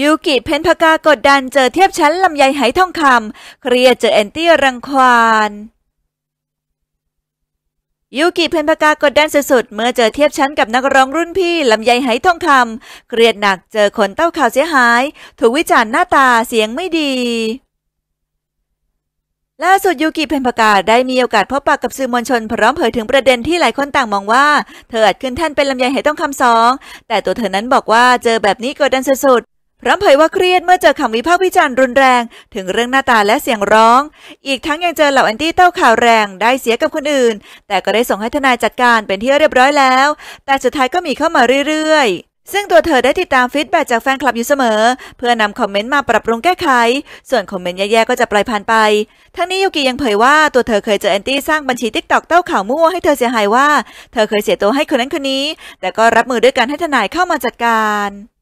ยูกิเพนพกากดดันเจอเทียบชั้นลำไยหายทองคำเครียดเจอแอนตี้รังควาน ยูกิเพนพกากดดันสุดๆเมื่อเจอเทียบชั้นกับนักร้องรุ่นพี่ ลำไยหายทองคำเครียดหนักเจอคนเต้าข่าวเสียหาย ถูกวิจารณ์หน้าตาเสียงไม่ดี ล่าสุดยูกิเพนพกาได้มีโอกาสพบปะกับสื่อมวลชนพร้อมเผยถึงประเด็นที่หลายคนต่างมองว่า เธออาจขึ้นแท่นเป็นลำไยหายทองคำสอง แต่ตัวเธอนั้นบอกว่าเจอแบบนี้กดดันสุดพร้อมเผยว่าเครียดเมื่อเจอคำวิพากษ์วิจารณ์รุนแรง ถึงเรื่องหน้าตาและเสียงร้อง อีกทั้งยังเจอเหล่าแอนตี้เต้าข่าวแรงได้เสียกับคนอื่น แต่ก็ได้ส่งให้ทนายจัดการเป็นที่เรียบร้อยแล้ว แต่สุดท้ายก็มีเข้ามาเรื่อยๆ ซึ่งตัวเธอได้ติดตามฟีดแบ็จากแฟนคลับอยู่เสมอ เพื่อนำคอมเมนต์มาปรับปรุงแก้ไข ส่วนคอมเมนต์แย่ๆก็จะปล่อยผ่านไปทั้งนี้ยูกิยังเผยว่าตัวเธอเคยเจอแอนตี้สร้างบัญชีทิกตอกเต้าข่าวมั่วให้เธอเสียหายว่า เธอเคยเสียตัวให้คนนั้นคนนี้ แต่ก็รับมือด้วยการให้ทนายเข้ามาจัดการ